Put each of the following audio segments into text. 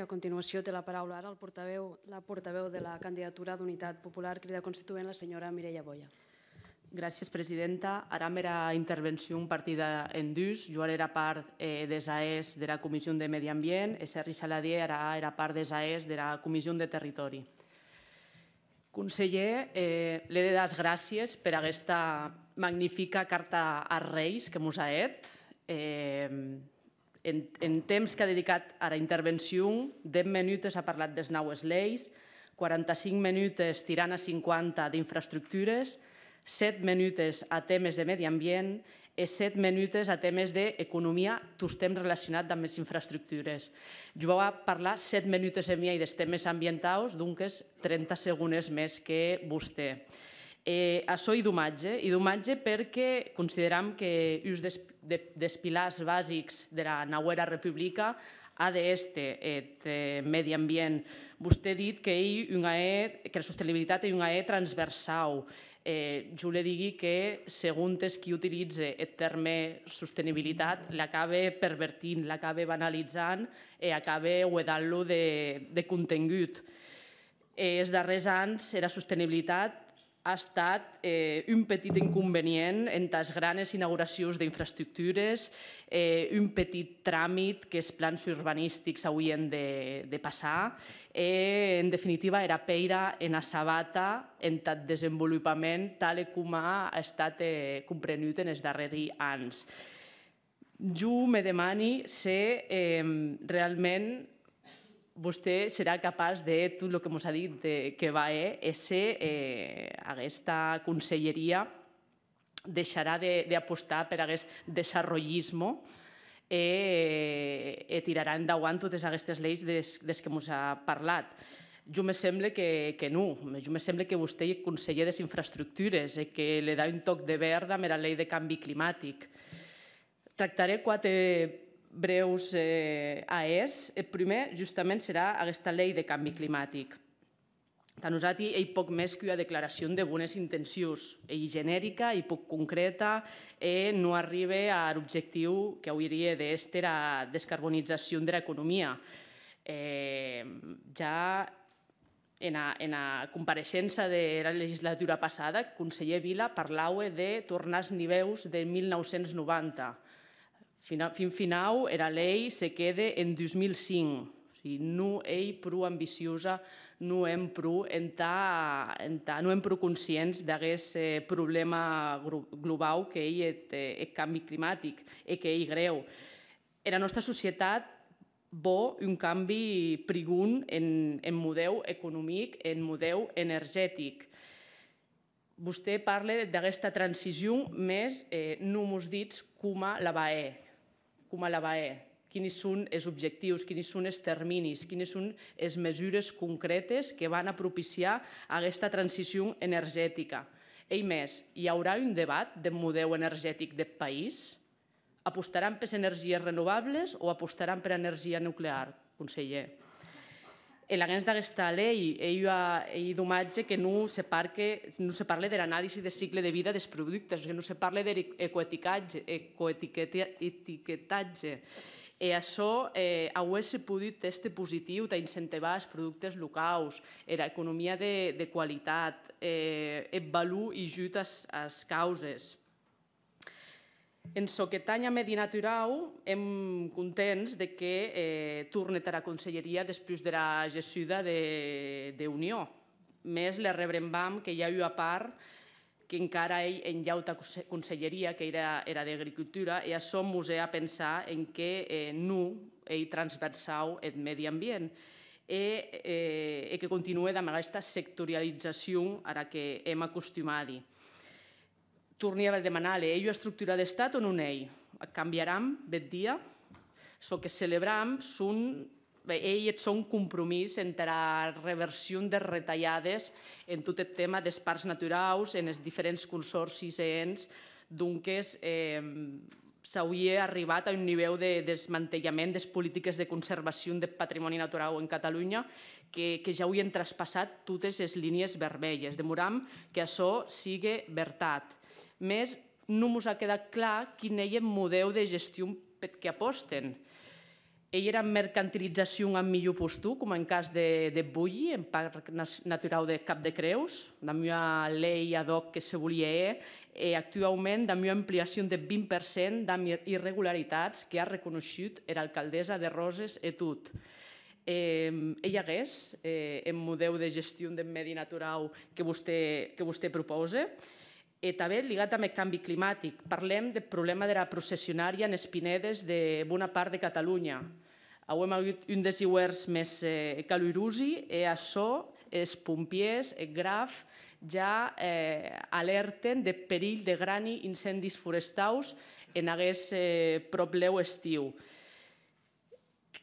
A continuació té la paraula ara el portaveu, la portaveu de la candidatura d'Unitat Popular Crida Constituent, la senyora Mireia Boia. Gràcies, presidenta. Ara mera intervenció un partida en dús. Jo ara era part eh, de e de la Comissió de Medi Ambient, e Serri Saladier ara era part de e de la Comissió de Territori. Conseller, eh, l'he de dar gràcies per aquesta magnífica carta a Reis que mos ha et. Eh, en, en temps que ha dedicat ara la intervenció, 10 minuts ha parlat dels noves lleis, 45 minuts tirant a 50 d'infraestructures, 7 minuts a temes de medi ambient i e 7 minuts a temes d'economia, tots temps relacionats amb les infraestructures. Jo va parlar 7 minuts a e mi i dels temes ambientals, doncs 30 segons més que vostè. Eh, això i domatge, i domatge perquè consideram que us dels de, des pilars bàsics de la nauera república ha d'este et eh, medi ambient. Vostè ha dit que, hi una e, que la sostenibilitat és una E transversal. Eh, jo li digui que, segons qui utilitza el terme sostenibilitat, l'acaba pervertint, l'acaba banalitzant i e acaba guedant-lo de, de contingut. Eh, els darrers anys, la sostenibilitat ha estat eh, un petit inconvenient en les granes inauguracions d'infraestructures, eh, un petit tràmit que els plans urbanístics haurien de, de passar. Eh, en definitiva, era peira en la sabata en tant desenvolupament tal com ha estat eh, comprenut en els darrers anys. Jo me demani si eh, realment vostè serà capaç de tot el que ens ha dit de, que va a ser eh, eh aquesta conselleria deixarà d'apostar de, per aquest desenvolupisme eh, i, e tirarà endavant totes aquestes lleis des, des que ens ha parlat. Jo me sembla que, que no, jo me sembla que vostè és conseller de les infraestructures i eh, que li da un toc de verda a la llei de canvi climàtic. Tractaré quatre breus eh, AES. El primer, justament, serà aquesta llei de canvi climàtic. Tant usati ei poc més que una declaració de bones intencions, ei genèrica i poc concreta, i no arriba a l'objectiu que hauria d'estar a descarbonització de l'economia. Eh, ja en la, en la compareixença de la legislatura passada, conseller Vila parlava de tornar als nivells de 1990 Final, fin final, era lei se quede en 2005. O sigui, no ei prou ambiciosa, no hem prou, en ta, en ta, no hem prou conscients d'aquest eh, problema global que és et, eh, et canvi climàtic i e que és greu. En la nostra societat bo un canvi prigun en, en model econòmic, en model energètic vostè parla d'aquesta transició més eh, no mos dits com la va com a la BAE, quins són els objectius, quins són els terminis, quines són les mesures concretes que van a propiciar aquesta transició energètica. I més, hi haurà un debat de model energètic del país? Apostaran per energies renovables o apostaran per energia nuclear, conseller? en l'aguens d'aquesta llei ell, ell domatge que no se, parque, no se parle de l'anàlisi de cicle de vida dels productes, que no se parle d'ecoetiquetatge. Ecoetiquetatge. I e això eh, auesse pudut teste positiu d'incentivar incentivar els productes locals, era economia de, de qualitat, eh, et valor i jut a les causes. En so que tanya Medina Turau, hem contents de que eh, torne tara conselleria després de la de, de Unió. la le vam que ja hi ha part que encara ei en llauta conselleria, que era, era d'agricultura, i això mos he a pensar en que eh, nu ei transversau el medi ambient i e, eh, e que continue amb aquesta sectorialització ara que hem acostumat a dir torni a demanar-li, ei, estructura d'estat o no ei? Canviaram bet dia? So que celebram són ell et un compromís entre reversió de retallades en tot el tema dels parcs naturals, en els diferents consorcis i ens, d'unques eh, s'hauria arribat a un nivell de desmantellament de les polítiques de conservació del patrimoni natural en Catalunya que, que ja haurien traspassat totes les línies vermelles. Demoram que això sigui veritat. Més, no ens ha quedat clar quin és el model de gestió per què aposten. Ell era mercantilització amb millor postur, com en cas de, de Bulli, en Parc Natural de Cap de Creus, la meva llei ad hoc que se volia er, e actualment la meva ampliació de 20% d'irregularitats que ha reconeixut era de Roses i tot. Eh, hi hagués eh, en model de gestió del medi natural que vostè, que vostè proposa, i també lligat amb el canvi climàtic. Parlem del problema de la processionària en Espinedes de bona part de Catalunya. Avui hem hagut un dels iuers més eh, calorosi i eh, això els pompiers, el graf, ja eh, alerten de perill de gran incendis forestaus en aquest eh, prop propleu estiu.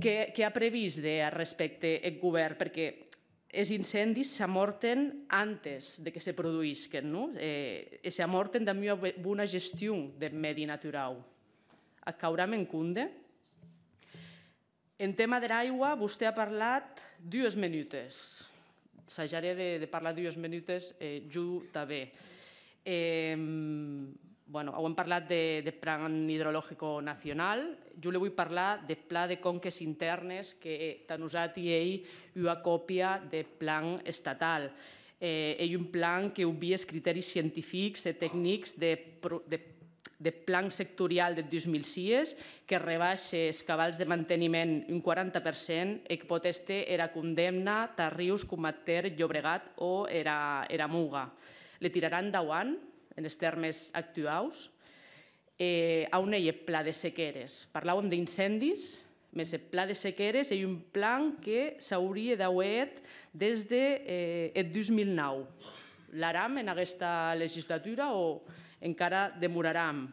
Què, què ha previst de, respecte el govern? Perquè els incendis s'amorten antes de que se produïsquen no? eh, e s'amorten també amb bona gestió del medi natural. Acauram en cunde? En tema de l'aigua, vostè ha parlat dues minutes. S'ajaré de, de parlar dues minutes eh, jo també. Eh, bueno, ho hem parlat de, de plan hidrològic nacional. Jo li vull parlar de pla de conques internes que tant usat i ell ho còpia de plan estatal. Eh, ell un plan que obvia els criteris científics i e tècnics de, de de plan sectorial de 2000 CIES que rebaixa els cabals de manteniment un 40% i e que pot estar era condemna Tarrius, Comater, Llobregat o era, era Muga. Le tiraran davant en els termes actuals, eh, a on hi ha e pla de sequeres. Parlàvem d'incendis, més el pla de sequeres hi un plan que s'hauria d'haver des de eh, el 2009. L'aram en aquesta legislatura o encara demorarem.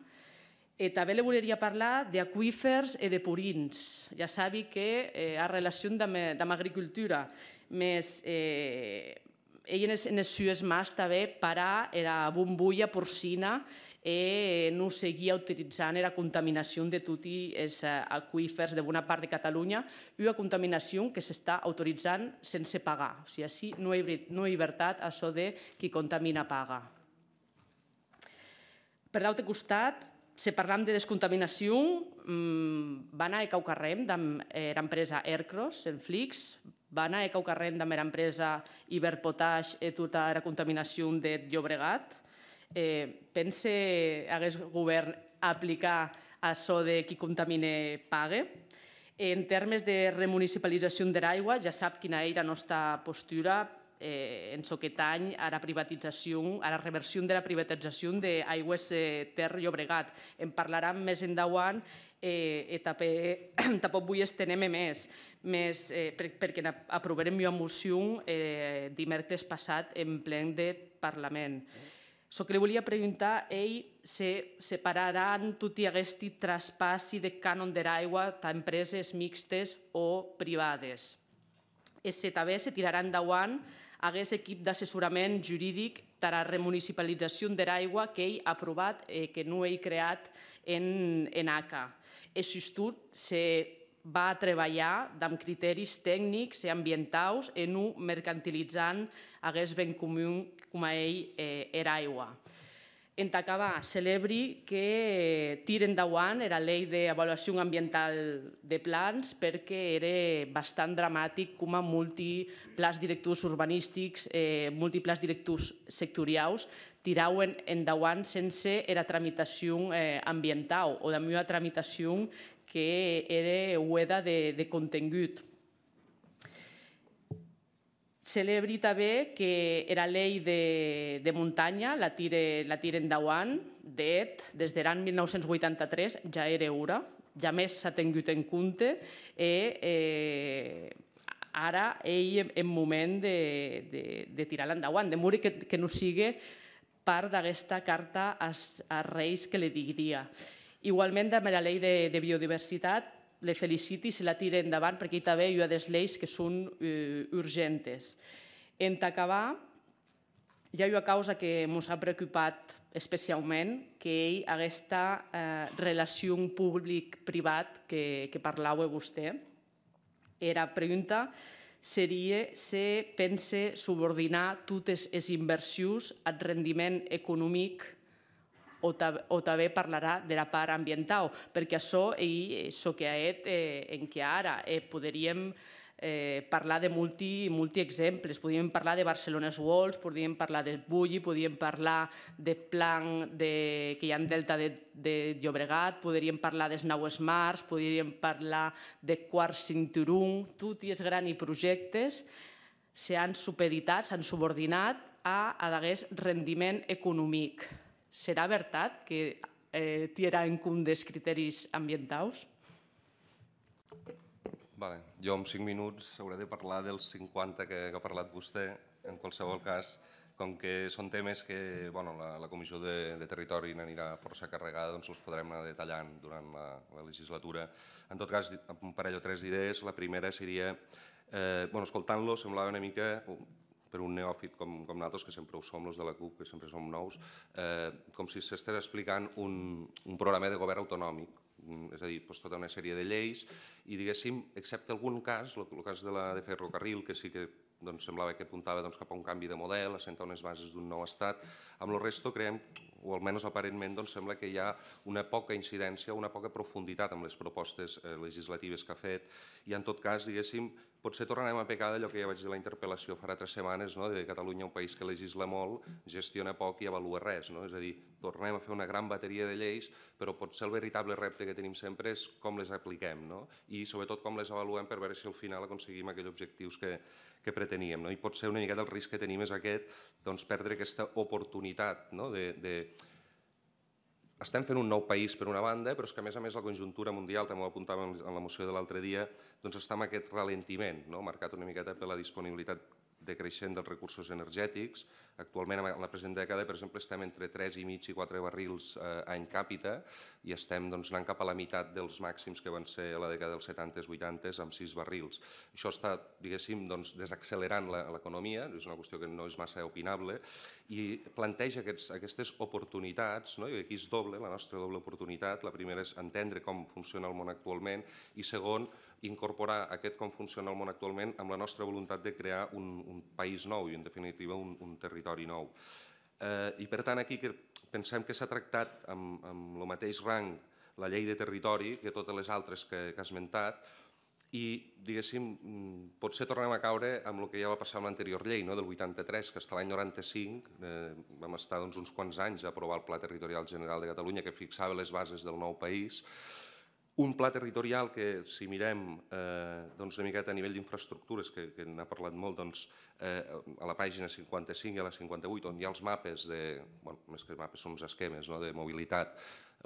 E també li volia parlar d'aquífers i e de purins. Ja sabi que eh, ha relació amb, amb agricultura, més eh, ell en el, en les sues també para era bombolla porcina i eh, no seguia utilitzant era contaminació de tots els eh, aquífers de bona part de Catalunya, i una contaminació que s'està autoritzant sense pagar. O sigui, així no hi, no hi veritat això de qui contamina paga. Per d'altre costat, si parlam de descontaminació, mmm, va anar a Caucarrem, amb l'empresa Aircross, en Flix, Bana Ecau Carrent, de mera empresa Iberpotage e tota era contaminació de Llobregat. Eh, pense aquest govern aplicar això de qui contamine pague. En termes de remunicipalització de l'aigua, ja sap quina era la nostra postura eh, en aquest any a la privatització, a la reversió de la privatització d'aigües eh, Ter Llobregat. En parlarem més endavant eh, i tampoc vull estenem més més, eh, per, perquè aprovarem jo a moció eh, dimecres passat en ple de Parlament. So que li volia preguntar, ell se separaran tot i aquest traspassi de cànon de l'aigua a empreses mixtes o privades. Es se també se tirarà endavant aquest equip d'assessorament jurídic per a remunicipalització de l'aigua que ell ha aprovat eh, que no he creat en, en ACA. Això e, si tot se va treballar amb criteris tècnics i ambientaus en un mercantilitzant aguest ben com a ell eh, era aigua. En acabar, celebri que eh, tiren endavant era llei d'avaluació ambiental de plans perquè era bastant dramàtic com a múltiples directors urbanístics, eh, múltiples directors sectorials tirauen endavant sense era tramitació eh, ambiental o de millor tramitació que era ueda de, de contingut. Celebri també que era lei de, de muntanya, la tire, la tire endavant, d'ET, des de l'any 1983 ja era hora, ja més s'ha tingut en compte, i eh, ara ell en moment de, de, de tirar-la endavant, de morir que, que no sigui part d'aquesta carta als, als reis que li diria. Igualment, amb la llei de, de biodiversitat, le feliciti si la tira endavant perquè hi també hi ha des lleis que són eh, urgentes. En acabar, hi ha una causa que ens ha preocupat especialment, que és aquesta eh, relació públic-privat que, que parlàveu vostè. Era pregunta seria se pense subordinar totes les inversions al rendiment econòmic o, ta, o també parlarà de la part ambiental, perquè això i això que ha et, eh, en què ara eh, podríem eh, parlar de multi, multi exemples. Podíem parlar de Barcelona's Walls, podíem parlar del Bulli, podíem parlar de plan de, que hi ha en Delta de, de Llobregat, podríem parlar dels Naues Mars, podríem parlar de Quart Cinturón, tot i és gran i projectes s'han supeditat, s'han subordinat a, a rendiment econòmic serà veritat que eh, tierà en compte dels criteris ambientals? Vale. Jo en 5 minuts hauré de parlar dels 50 que, que ha parlat vostè. En qualsevol cas, com que són temes que bueno, la, la Comissió de, de Territori n'anirà força carregada, doncs els podrem anar detallant durant la, la legislatura. En tot cas, un parell o tres idees. La primera seria, eh, bueno, escoltant-lo, semblava una mica per un neòfit com, com nosaltres, que sempre ho som, els de la CUP, que sempre som nous, eh, com si s'estés explicant un, un programa de govern autonòmic, mm, és a dir, doncs, tota una sèrie de lleis, i diguéssim, excepte algun cas, el, el cas de la de ferrocarril, que sí que doncs, semblava que apuntava doncs, cap a un canvi de model, assentar unes bases d'un nou estat, amb el resto creem o almenys aparentment doncs, sembla que hi ha una poca incidència, una poca profunditat amb les propostes eh, legislatives que ha fet i en tot cas, diguéssim, potser tornarem a pecar d'allò que ja vaig dir a la interpel·lació fa tres setmanes, no? de Catalunya un país que legisla molt, gestiona poc i avalua res, no? és a dir, tornem a fer una gran bateria de lleis, però potser el veritable repte que tenim sempre és com les apliquem no? i sobretot com les avaluem per veure si al final aconseguim aquells objectius que, que preteníem. No? I ser una miqueta el risc que tenim és aquest, doncs, perdre aquesta oportunitat no? de, de, estem fent un nou país per una banda, però és que a més a més la conjuntura mundial, també ho apuntàvem en la moció de l'altre dia, doncs està en aquest ralentiment, no? marcat una miqueta per la disponibilitat decreixent dels recursos energètics. Actualment, en la present dècada, per exemple, estem entre 3,5 i 4 barrils eh, any càpita i estem doncs, anant cap a la meitat dels màxims que van ser a la dècada dels 70s, 80s, amb 6 barrils. Això està, diguéssim, doncs, desaccelerant l'economia, és una qüestió que no és massa opinable, i planteja aquests, aquestes oportunitats, no? i aquí és doble, la nostra doble oportunitat, la primera és entendre com funciona el món actualment i segon, incorporar aquest com funciona el món actualment amb la nostra voluntat de crear un, un país nou i en definitiva un, un territori nou. Eh, I per tant aquí que pensem que s'ha tractat amb, amb el mateix rang la llei de territori que totes les altres que, que ha esmentat, i, diguéssim, mm, potser tornem a caure amb el que ja va passar amb l'anterior llei no? del 83, que a l'any 95 eh, vam estar doncs, uns quants anys a aprovar el Pla Territorial General de Catalunya que fixava les bases del nou país un pla territorial que, si mirem eh, doncs una miqueta a nivell d'infraestructures, que, que n'ha parlat molt, doncs, eh, a la pàgina 55 i a la 58, on hi ha els mapes, de, més que mapes són uns esquemes no, de mobilitat,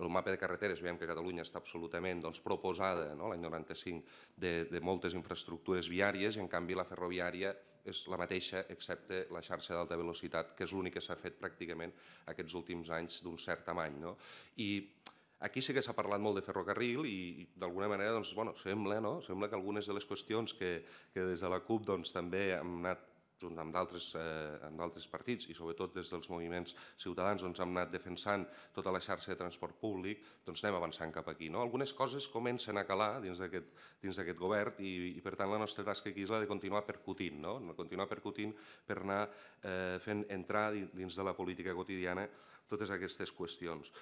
el mapa de carreteres, veiem que Catalunya està absolutament doncs, proposada no, l'any 95 de, de moltes infraestructures viàries i en canvi la ferroviària és la mateixa excepte la xarxa d'alta velocitat, que és l'únic que s'ha fet pràcticament aquests últims anys d'un cert tamany. No? I Aquí sí que s'ha parlat molt de ferrocarril i, i d'alguna manera doncs, bueno, sembla, no? sembla que algunes de les qüestions que, que des de la CUP doncs, també hem anat junt doncs, amb d'altres eh, partits i sobretot des dels moviments ciutadans doncs, hem anat defensant tota la xarxa de transport públic, doncs anem avançant cap aquí. No? Algunes coses comencen a calar dins d'aquest govern i, i, per tant, la nostra tasca aquí és la de continuar percutint, no? continuar percutint per anar eh, fent entrar dins de la política quotidiana totes aquestes qüestions.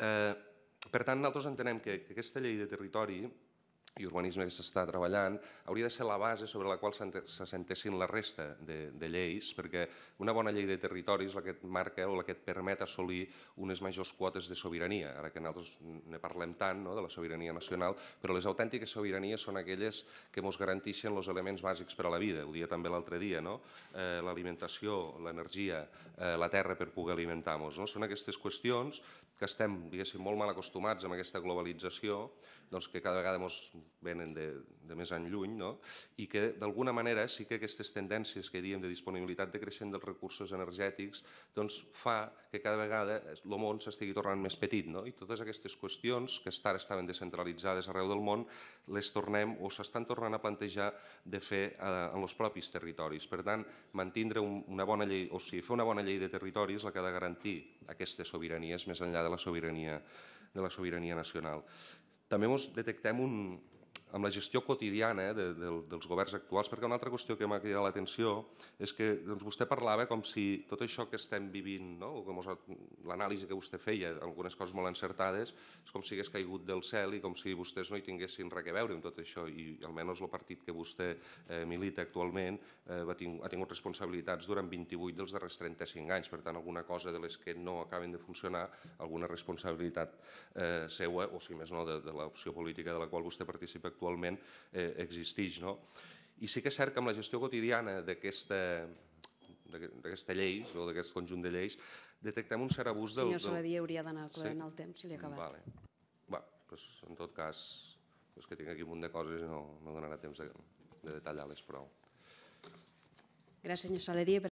Eh, per tant, nosaltres entenem que, que aquesta llei de territori i urbanisme que s'està treballant, hauria de ser la base sobre la qual s'assentessin la resta de, de lleis, perquè una bona llei de territori és la que et marca o la que et permet assolir unes majors quotes de sobirania, ara que nosaltres ne parlem tant no, de la sobirania nacional, però les autèntiques sobiranies són aquelles que ens garanteixen els elements bàsics per a la vida, ho dia també l'altre dia, no? eh, l'alimentació, l'energia, eh, la terra per poder alimentar-nos. No? Són aquestes qüestions que estem, diguéssim, molt mal acostumats amb aquesta globalització, doncs que cada vegada ens venen de, de més any lluny, no? i que d'alguna manera sí que aquestes tendències que diem de disponibilitat decreixent dels recursos energètics doncs, fa que cada vegada el món s'estigui tornant més petit. No? I totes aquestes qüestions que estar estaven descentralitzades arreu del món les tornem o s'estan tornant a plantejar de fer eh, en els propis territoris. Per tant, mantindre un, una bona llei, o sigui, fer una bona llei de territori és la que ha de garantir aquestes sobiranies més enllà de la sobirania de la sobirania nacional. També mos detectem un, amb la gestió quotidiana eh, de, de, dels governs actuals, perquè una altra qüestió que m'ha cridat l'atenció és que doncs, vostè parlava com si tot això que estem vivint, no? o com l'anàlisi que vostè feia, algunes coses molt encertades, és com si hagués caigut del cel i com si vostès no hi tinguessin res a veure amb tot això, i, i almenys el partit que vostè eh, milita actualment eh, va ha tingut responsabilitats durant 28 dels darrers 35 anys, per tant, alguna cosa de les que no acaben de funcionar, alguna responsabilitat eh, seua, o si més no, de, de l'opció política de la qual vostè participa actualment eh, existeix. No? I sí que és cert que amb la gestió quotidiana d'aquesta llei o d'aquest conjunt de lleis detectem un cert abús del... Senyor Saladier hauria d'anar aclarant sí? el temps, si l'he acabat. Vale. Va, doncs, en tot cas, és que tinc aquí un munt de coses i no, no donarà temps de, de detallar-les prou. Gràcies, senyor Saladier.